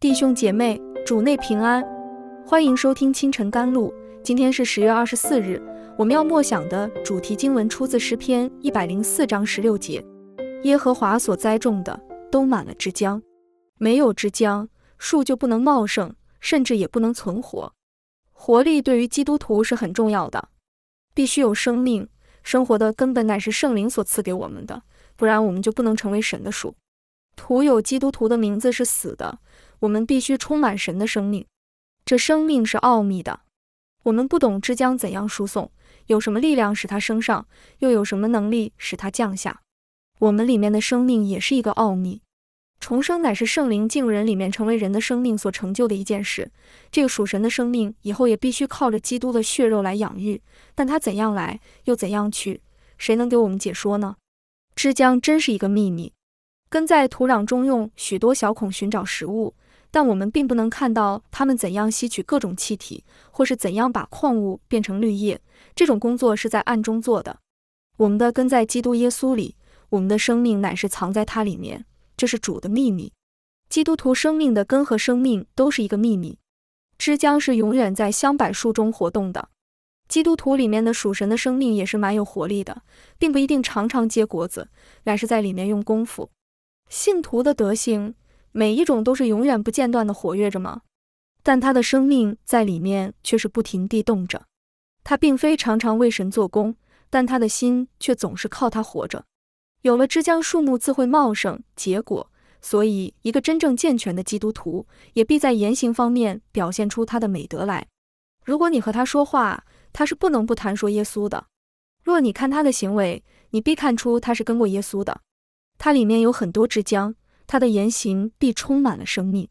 弟兄姐妹，主内平安，欢迎收听清晨甘露。今天是十月二十四日，我们要默想的主题经文出自诗篇一百零四章十六节：“耶和华所栽种的都满了枝浆，没有枝浆，树就不能茂盛，甚至也不能存活。活力对于基督徒是很重要的，必须有生命。生活的根本乃是圣灵所赐给我们的，不然我们就不能成为神的树。徒有基督徒的名字是死的。”我们必须充满神的生命，这生命是奥秘的。我们不懂之江怎样输送，有什么力量使它升上，又有什么能力使它降下。我们里面的生命也是一个奥秘。重生乃是圣灵进入人里面，成为人的生命所成就的一件事。这个属神的生命以后也必须靠着基督的血肉来养育，但它怎样来，又怎样去，谁能给我们解说呢？之江真是一个秘密，根在土壤中，用许多小孔寻找食物。但我们并不能看到他们怎样吸取各种气体，或是怎样把矿物变成绿叶。这种工作是在暗中做的。我们的根在基督耶稣里，我们的生命乃是藏在它里面。这是主的秘密。基督徒生命的根和生命都是一个秘密。枝浆是永远在香柏树中活动的。基督徒里面的属神的生命也是蛮有活力的，并不一定常常结果子，乃是在里面用功夫。信徒的德行。每一种都是永远不间断的活跃着吗？但他的生命在里面却是不停地动着。他并非常常为神做工，但他的心却总是靠他活着。有了枝江，树木自会茂盛结果。所以，一个真正健全的基督徒也必在言行方面表现出他的美德来。如果你和他说话，他是不能不谈说耶稣的；若你看他的行为，你必看出他是跟过耶稣的。他里面有很多枝江。他的言行必充满了生命。